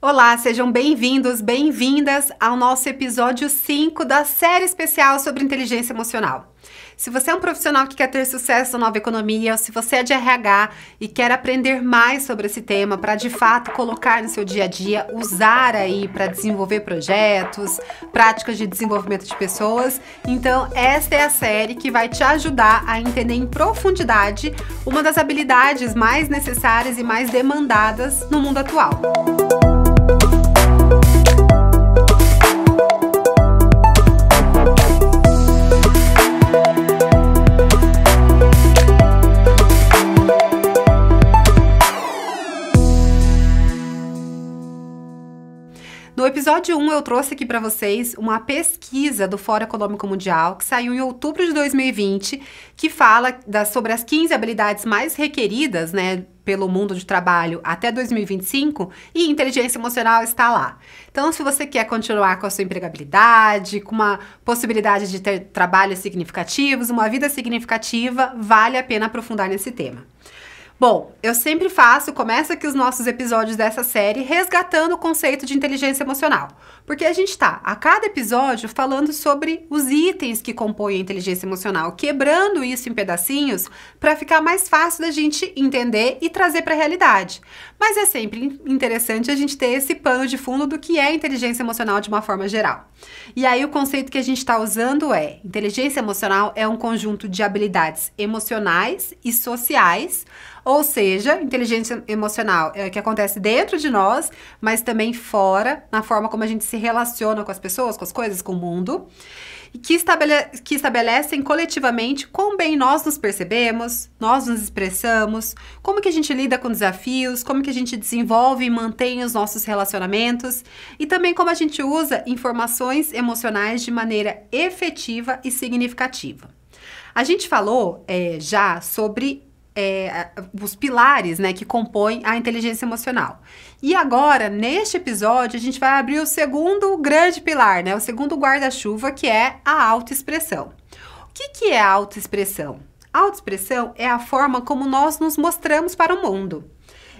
Olá, sejam bem-vindos, bem-vindas ao nosso episódio 5 da série especial sobre inteligência emocional. Se você é um profissional que quer ter sucesso na nova economia, se você é de RH e quer aprender mais sobre esse tema para de fato colocar no seu dia a dia, usar aí para desenvolver projetos, práticas de desenvolvimento de pessoas, então esta é a série que vai te ajudar a entender em profundidade uma das habilidades mais necessárias e mais demandadas no mundo atual. Música episódio 1 eu trouxe aqui para vocês uma pesquisa do Fórum Econômico Mundial que saiu em outubro de 2020, que fala sobre as 15 habilidades mais requeridas, né, pelo mundo de trabalho até 2025 e inteligência emocional está lá. Então, se você quer continuar com a sua empregabilidade, com uma possibilidade de ter trabalhos significativos, uma vida significativa, vale a pena aprofundar nesse tema. Bom, eu sempre faço, começa aqui os nossos episódios dessa série resgatando o conceito de inteligência emocional. Porque a gente está, a cada episódio, falando sobre os itens que compõem a inteligência emocional, quebrando isso em pedacinhos para ficar mais fácil da gente entender e trazer para a realidade. Mas é sempre interessante a gente ter esse pano de fundo do que é inteligência emocional de uma forma geral. E aí o conceito que a gente está usando é: inteligência emocional é um conjunto de habilidades emocionais e sociais ou seja, inteligência emocional é eh, o que acontece dentro de nós, mas também fora, na forma como a gente se relaciona com as pessoas, com as coisas, com o mundo. Que, estabele que, estabelecem coletivamente quão bem nós nos percebemos, nós nos expressamos, como que a gente lida com desafios, como que a gente desenvolve e mantém os nossos relacionamentos e também como a gente usa informações emocionais de maneira efetiva e significativa. A gente falou é, já sobre é, os pilares né, que compõem a inteligência emocional. E agora, neste episódio, a gente vai abrir o segundo grande pilar, né, o segundo guarda-chuva, que é a autoexpressão. O que, que é a autoexpressão? A autoexpressão é a forma como nós nos mostramos para o mundo.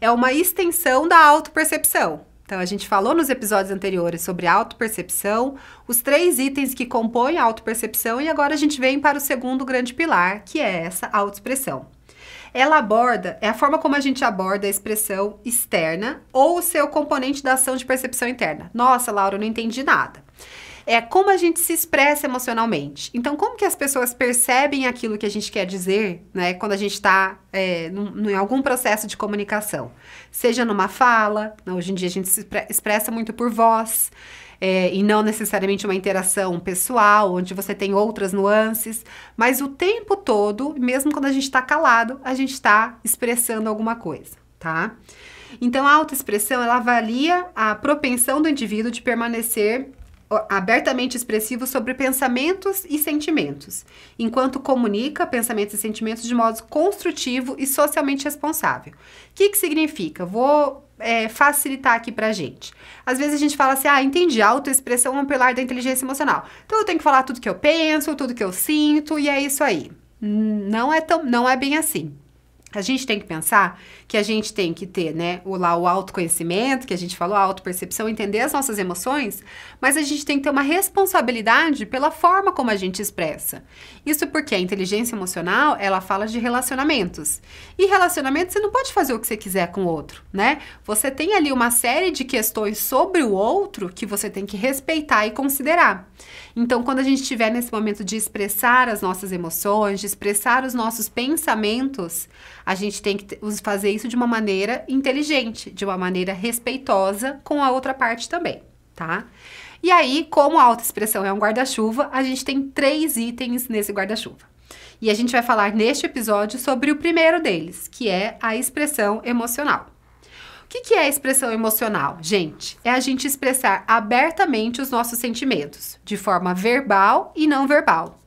É uma extensão da autopercepção. Então, a gente falou nos episódios anteriores sobre autopercepção, os três itens que compõem a autopercepção, e agora a gente vem para o segundo grande pilar, que é essa autoexpressão ela aborda, é a forma como a gente aborda a expressão externa ou o seu componente da ação de percepção interna. Nossa, Laura, eu não entendi nada é como a gente se expressa emocionalmente. Então, como que as pessoas percebem aquilo que a gente quer dizer, né? Quando a gente está é, em algum processo de comunicação, seja numa fala, né, hoje em dia a gente se expressa muito por voz, é, e não necessariamente uma interação pessoal, onde você tem outras nuances, mas o tempo todo, mesmo quando a gente está calado, a gente está expressando alguma coisa, tá? Então, a autoexpressão, ela avalia a propensão do indivíduo de permanecer abertamente expressivo sobre pensamentos e sentimentos, enquanto comunica pensamentos e sentimentos de modo construtivo e socialmente responsável. O que, que significa? Vou é, facilitar aqui pra gente? Às vezes a gente fala assim, ah, entendi, autoexpressão é um pilar da inteligência emocional. Então eu tenho que falar tudo que eu penso, tudo que eu sinto, e é isso aí. Não é, tão, não é bem assim. A gente tem que pensar que a gente tem que ter, né, o lá o autoconhecimento, que a gente falou, a autopercepção, entender as nossas emoções, mas a gente tem que ter uma responsabilidade pela forma como a gente expressa. Isso porque a inteligência emocional, ela fala de relacionamentos. E relacionamento você não pode fazer o que você quiser com o outro, né? Você tem ali uma série de questões sobre o outro que você tem que respeitar e considerar. Então, quando a gente estiver nesse momento de expressar as nossas emoções, de expressar os nossos pensamentos, a gente tem que fazer isso de uma maneira inteligente, de uma maneira respeitosa com a outra parte também, tá? E aí, como a autoexpressão é um guarda-chuva, a gente tem três itens nesse guarda-chuva. E a gente vai falar neste episódio sobre o primeiro deles, que é a expressão emocional que, que é a expressão emocional, gente? É a gente expressar abertamente os nossos sentimentos, de forma verbal e não verbal.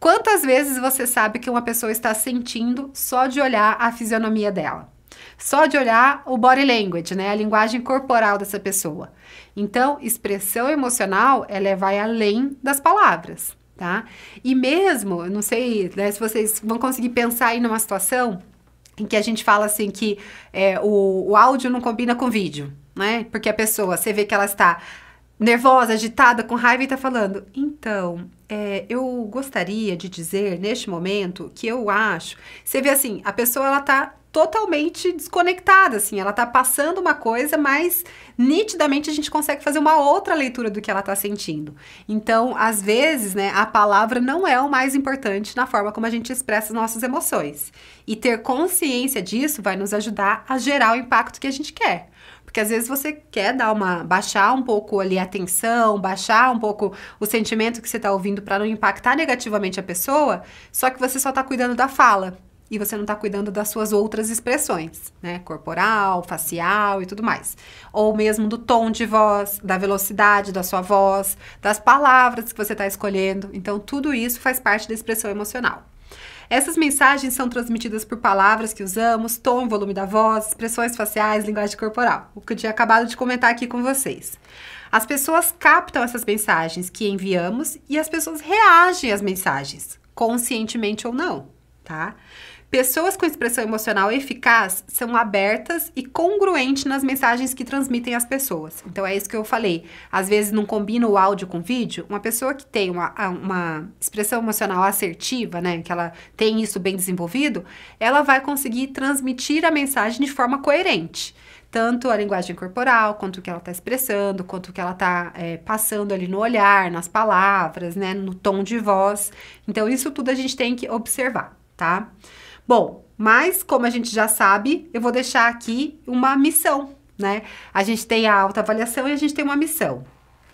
Quantas vezes você sabe que uma pessoa está sentindo só de olhar a fisionomia dela? Só de olhar o body language, né? A linguagem corporal dessa pessoa. Então, expressão emocional, ela é, vai além das palavras, tá? E mesmo, não sei né, se vocês vão conseguir pensar aí numa situação em que a gente fala assim que é, o, o áudio não combina com o vídeo, né? Porque a pessoa, você vê que ela está nervosa, agitada, com raiva e está falando. Então, é, eu gostaria de dizer neste momento que eu acho. Você vê assim, a pessoa ela está totalmente desconectada, assim. Ela tá passando uma coisa, mas nitidamente a gente consegue fazer uma outra leitura do que ela tá sentindo. Então, às vezes, né, a palavra não é o mais importante na forma como a gente expressa nossas emoções. E ter consciência disso vai nos ajudar a gerar o impacto que a gente quer. Porque às vezes você quer dar uma baixar um pouco ali a tensão, baixar um pouco o sentimento que você está ouvindo para não impactar negativamente a pessoa, só que você só está cuidando da fala e você não está cuidando das suas outras expressões, né? Corporal, facial e tudo mais. Ou mesmo do tom de voz, da velocidade da sua voz, das palavras que você está escolhendo. Então, tudo isso faz parte da expressão emocional. Essas mensagens são transmitidas por palavras que usamos, tom volume da voz, expressões faciais, linguagem corporal, o que eu tinha acabado de comentar aqui com vocês. As pessoas captam essas mensagens que enviamos e as pessoas reagem às mensagens, conscientemente ou não, tá? Pessoas com expressão emocional eficaz são abertas e congruentes nas mensagens que transmitem às pessoas. Então é isso que eu falei. Às vezes não combina o áudio com o vídeo. Uma pessoa que tem uma, uma expressão emocional assertiva, né, que ela tem isso bem desenvolvido, ela vai conseguir transmitir a mensagem de forma coerente tanto a linguagem corporal, quanto o que ela está expressando, quanto o que ela está é, passando ali no olhar, nas palavras, né, no tom de voz. Então, isso tudo a gente tem que observar, tá? Bom, mas como a gente já sabe, eu vou deixar aqui uma missão, né? A gente tem a autoavaliação e a gente tem uma missão.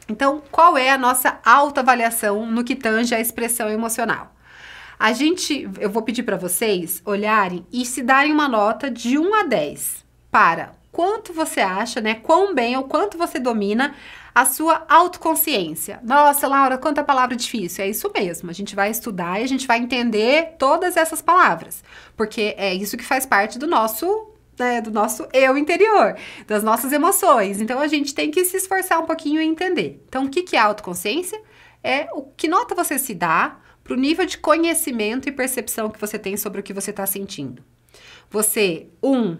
Então, qual é a nossa autoavaliação no que tange à expressão emocional? A gente, eu vou pedir para vocês olharem e se darem uma nota de 1 a 10 para quanto você acha, né? Quão bem ou quanto você domina a sua autoconsciência. Nossa, Laura, quanta palavra difícil. É isso mesmo. A gente vai estudar e a gente vai entender todas essas palavras, porque é isso que faz parte do nosso né, do nosso eu interior, das nossas emoções. Então a gente tem que se esforçar um pouquinho e entender. Então, o que, que é autoconsciência? É o que nota você se dá para o nível de conhecimento e percepção que você tem sobre o que você está sentindo. Você, um,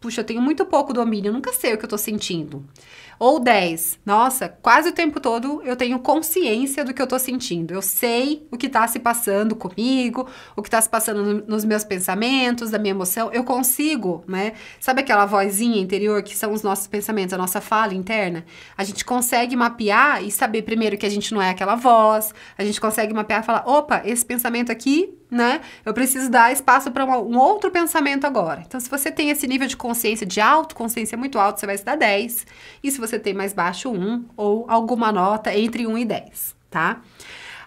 puxa, eu tenho muito pouco domínio, eu nunca sei o que eu estou sentindo. Ou 10. Nossa, quase o tempo todo eu tenho consciência do que eu tô sentindo. Eu sei o que tá se passando comigo, o que tá se passando no, nos meus pensamentos, da minha emoção. Eu consigo, né? Sabe aquela vozinha interior que são os nossos pensamentos, a nossa fala interna? A gente consegue mapear e saber primeiro que a gente não é aquela voz. A gente consegue mapear e falar: opa, esse pensamento aqui né? Eu preciso dar espaço para um, um outro pensamento agora. Então, se você tem esse nível de consciência, de autoconsciência muito alto, você vai se dar 10. E se você você tem mais baixo 1 ou alguma nota entre 1 e 10, tá?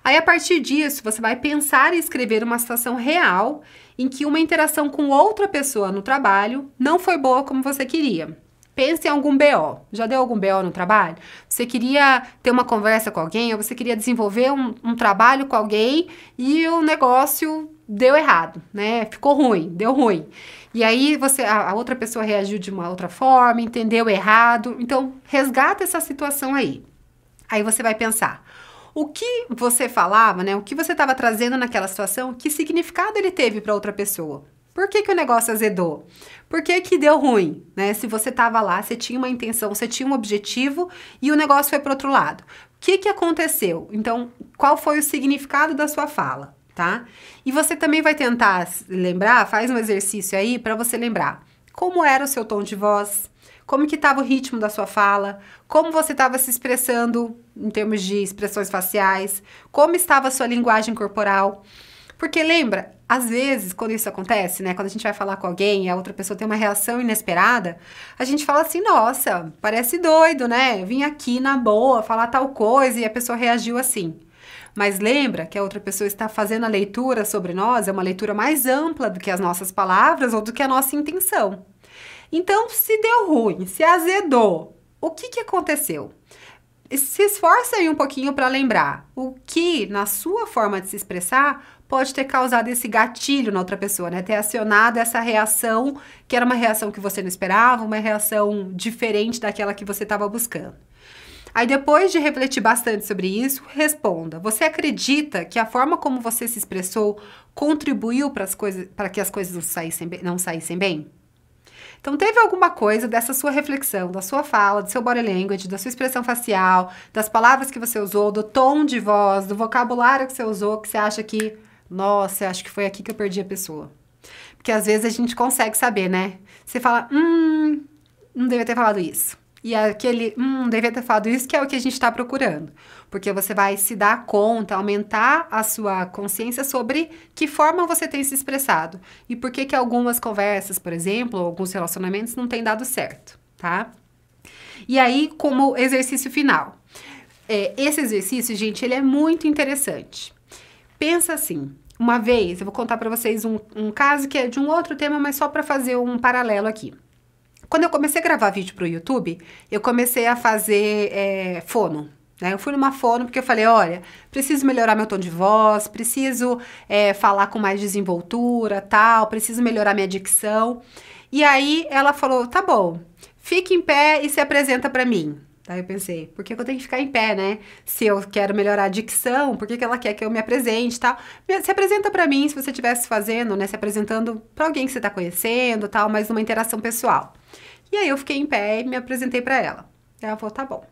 Aí, a partir disso, você vai pensar e escrever uma situação real em que uma interação com outra pessoa no trabalho não foi boa como você queria. Pense em algum BO. Já deu algum BO no trabalho? Você queria ter uma conversa com alguém, ou você queria desenvolver um, um trabalho com alguém e o negócio deu errado, né? Ficou ruim, deu ruim. E aí você a, a, outra pessoa reagiu de uma outra forma, entendeu errado. Então, resgata essa situação aí. Aí você vai pensar, o que você falava, né? O que você estava trazendo naquela situação? Que significado ele teve para outra pessoa? Por que, que o negócio azedou? Por que, que deu ruim? Né? Se você estava lá, você tinha uma intenção, você tinha um objetivo e o negócio foi para outro lado. O que, que aconteceu? Então, qual foi o significado da sua fala? tá? E você também vai tentar lembrar, faz um exercício aí para você lembrar como era o seu tom de voz, como que estava o ritmo da sua fala, como você estava se expressando em termos de expressões faciais, como estava a sua linguagem corporal. Porque lembra, às vezes, quando isso acontece, né? Quando a gente vai falar com alguém e a outra pessoa tem uma reação inesperada, a gente fala assim, nossa, parece doido, né? vim aqui na boa falar tal coisa e a pessoa reagiu assim. Mas lembra que a outra pessoa está fazendo a leitura sobre nós, é uma leitura mais ampla do que as nossas palavras ou do que a nossa intenção. Então, se deu ruim, se azedou, o que, que aconteceu? Se esforça aí um pouquinho para lembrar o que, na sua forma de se expressar, pode ter causado esse gatilho na outra pessoa, né? Ter acionado essa reação, que era uma reação que você não esperava, uma reação diferente daquela que você estava buscando. Aí, depois de refletir bastante sobre isso, responda: Você acredita que a forma como você se expressou contribuiu para, as coisas, para que as coisas não saíssem, não saíssem bem? Então, teve alguma coisa dessa sua reflexão, da sua fala, do seu body language, da sua expressão facial, das palavras que você usou, do tom de voz, do vocabulário que você usou, que você acha que, nossa, acho que foi aqui que eu perdi a pessoa. Porque às vezes a gente consegue saber, né? Você fala, hum, não devia ter falado isso. E é aquele, hum, devia ter falado isso, que é o que a gente está procurando. Porque você vai se dar conta, aumentar a sua consciência sobre que forma você tem se expressado. E por que que algumas conversas, por exemplo, alguns relacionamentos não têm dado certo, tá? E aí, como exercício final. É, esse exercício, gente, ele é muito interessante. Pensa assim, uma vez, eu vou contar para vocês um, um caso que é de um outro tema, mas só para fazer um paralelo aqui. Quando eu comecei a gravar vídeo para o YouTube, eu comecei a fazer é, fono. Né? Eu fui numa fono porque eu falei, olha, preciso melhorar meu tom de voz, preciso é, falar com mais desenvoltura, tal, preciso melhorar minha dicção. E aí ela falou, tá bom, fique em pé e se apresenta para mim. Aí eu pensei, por que eu tenho que ficar em pé, né? Se eu quero melhorar a dicção, por que, que ela quer que eu me apresente e tal? Se apresenta para mim se você estivesse fazendo, né? Se apresentando para alguém que você tá conhecendo tal, mas numa interação pessoal. E aí eu fiquei em pé e me apresentei para ela. Ela falou, tá bom.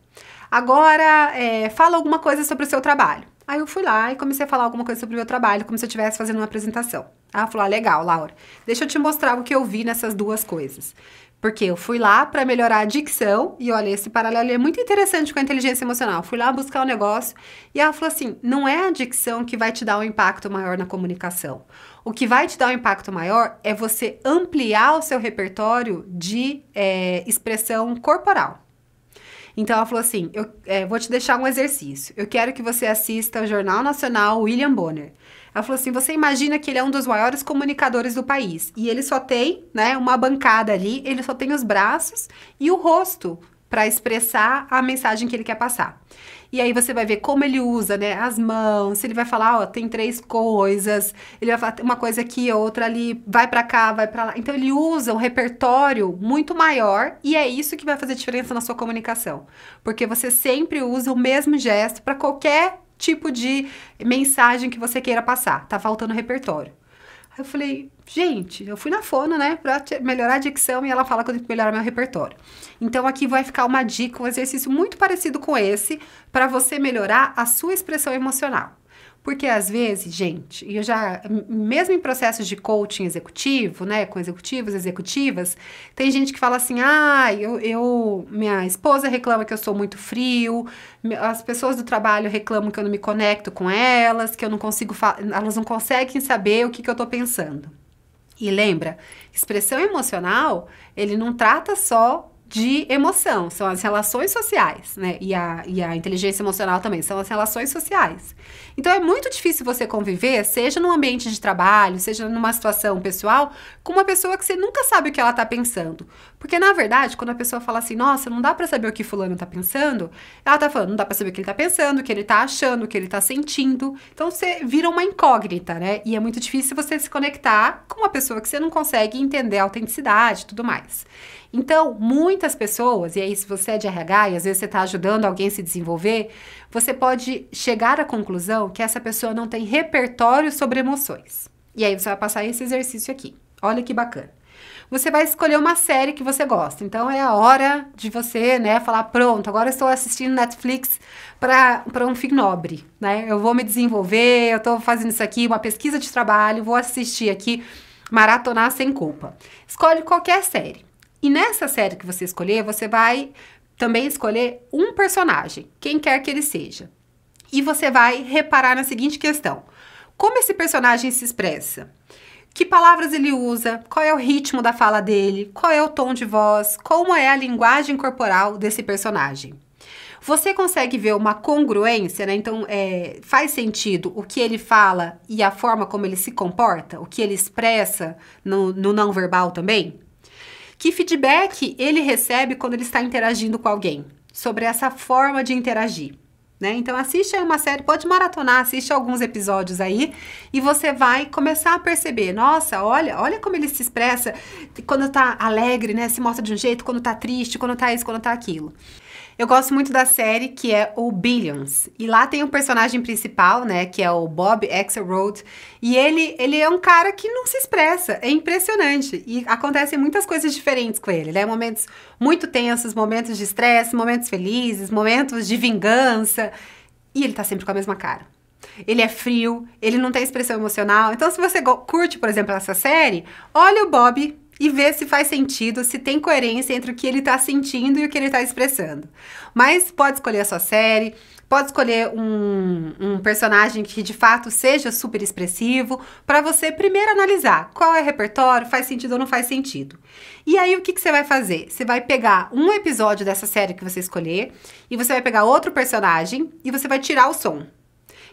Agora, é, fala alguma coisa sobre o seu trabalho. Aí eu fui lá e comecei a falar alguma coisa sobre o meu trabalho, como se eu estivesse fazendo uma apresentação. Ela falou, ah, legal, Laura, deixa eu te mostrar o que eu vi nessas duas coisas. Porque eu fui lá para melhorar a dicção, e olha, esse paralelo é muito interessante com a inteligência emocional. Fui lá buscar o um negócio e ela falou assim: não é a dicção que vai te dar um impacto maior na comunicação. O que vai te dar um impacto maior é você ampliar o seu repertório de é, expressão corporal. Então ela falou assim: eu é, vou te deixar um exercício. Eu quero que você assista o Jornal Nacional William Bonner. Ela falou assim: você imagina que ele é um dos maiores comunicadores do país e ele só tem, né, uma bancada ali, ele só tem os braços e o rosto para expressar a mensagem que ele quer passar. E aí você vai ver como ele usa, né, as mãos, se ele vai falar, ó, tem três coisas, ele vai falar uma coisa aqui, outra ali, vai para cá, vai para lá. Então ele usa um repertório muito maior e é isso que vai fazer diferença na sua comunicação. Porque você sempre usa o mesmo gesto para qualquer tipo de mensagem que você queira passar. Tá faltando repertório. Aí eu falei, gente, eu fui na fono, né, pra melhorar a dicção e ela fala que eu tenho que melhorar meu repertório. Então aqui vai ficar uma dica, um exercício muito parecido com esse, para você melhorar a sua expressão emocional. Porque às vezes, gente, e eu já, mesmo em processos de coaching executivo, né, com executivos, executivas, tem gente que fala assim: ah, eu, eu minha esposa reclama que eu sou muito frio, as pessoas do trabalho reclamam que eu não me conecto com elas, que eu não consigo, elas não conseguem saber o que, que eu tô pensando. E lembra, expressão emocional, ele não trata só de emoção, são as relações sociais, né? E a, e a inteligência emocional também, são as relações sociais. Então é muito difícil você conviver, seja num ambiente de trabalho, seja numa situação pessoal, com uma pessoa que você nunca sabe o que ela tá pensando. Porque na verdade, quando a pessoa fala assim, nossa, não dá para saber o que fulano tá pensando, ela tá falando, não dá para saber o que ele tá pensando, o que ele tá achando, o que ele tá sentindo. Então você vira uma incógnita, né? E é muito difícil você se conectar com uma pessoa que você não consegue entender a autenticidade e tudo mais. Então, muitas pessoas, e aí se você é de RH e às vezes você está ajudando alguém a se desenvolver, você pode chegar à conclusão que essa pessoa não tem repertório sobre emoções. E aí você vai passar esse exercício aqui. Olha que bacana. Você vai escolher uma série que você gosta. Então é a hora de você, né, falar pronto, agora estou assistindo Netflix para um fim nobre, né? Eu vou me desenvolver, eu estou fazendo isso aqui, uma pesquisa de trabalho, vou assistir aqui maratonar sem culpa. Escolhe qualquer série. E nessa série que você escolher, você vai também escolher um personagem, quem quer que ele seja. E você vai reparar na seguinte questão: como esse personagem se expressa? Que palavras ele usa? Qual é o ritmo da fala dele? Qual é o tom de voz? Como é a linguagem corporal desse personagem? Você consegue ver uma congruência, né? Então, é, faz sentido o que ele fala e a forma como ele se comporta, o que ele expressa no, no não verbal também? Que feedback ele recebe quando ele está interagindo com alguém? Sobre essa forma de interagir. Né? Então assiste aí uma série, pode maratonar, assiste alguns episódios aí e você vai começar a perceber, nossa, olha, olha como ele se expressa quando tá alegre, né? Se mostra de um jeito, quando tá triste, quando tá isso, quando tá aquilo. Eu gosto muito da série que é o Billions. E lá tem o um personagem principal, né, que é o Bob Axelrod, e ele ele é um cara que não se expressa, é impressionante e acontecem muitas coisas diferentes com ele, né? Momentos muito tensos, momentos de estresse, momentos felizes, momentos de vingança, e ele tá sempre com a mesma cara. Ele é frio, ele não tem expressão emocional. Então, se você curte, por exemplo, essa série, olha o Bob e ver se faz sentido, se tem coerência entre o que ele está sentindo e o que ele está expressando. Mas pode escolher a sua série, pode escolher um, um, personagem que de fato seja super expressivo, para você primeiro analisar qual é o repertório, faz sentido ou não faz sentido. E aí o que, que você vai fazer? Você vai pegar um episódio dessa série que você escolher e você vai pegar outro personagem e você vai tirar o som.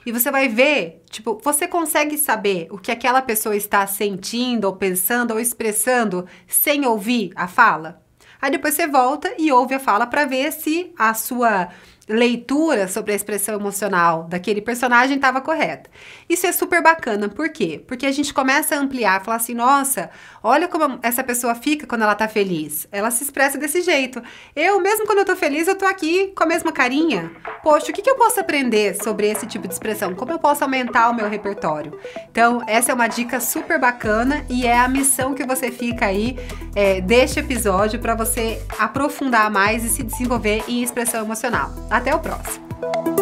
E você vai ver, tipo, você consegue saber o que aquela pessoa está sentindo, ou pensando, ou expressando, sem ouvir a fala? Aí depois você volta e ouve a fala para ver se a sua leitura sobre a expressão emocional daquele personagem estava correta. Isso é super bacana, por quê? Porque a gente começa a ampliar, falar assim, nossa, olha como essa pessoa fica quando ela tá feliz. Ela se expressa desse jeito. Eu, mesmo quando eu tô feliz, eu tô aqui com a mesma carinha. Poxa, o que, que eu posso aprender sobre esse tipo de expressão? Como eu posso aumentar o meu repertório? Então, essa é uma dica super bacana e é a missão que você fica aí é, deste episódio para você aprofundar mais e se desenvolver em expressão emocional. Até o próximo!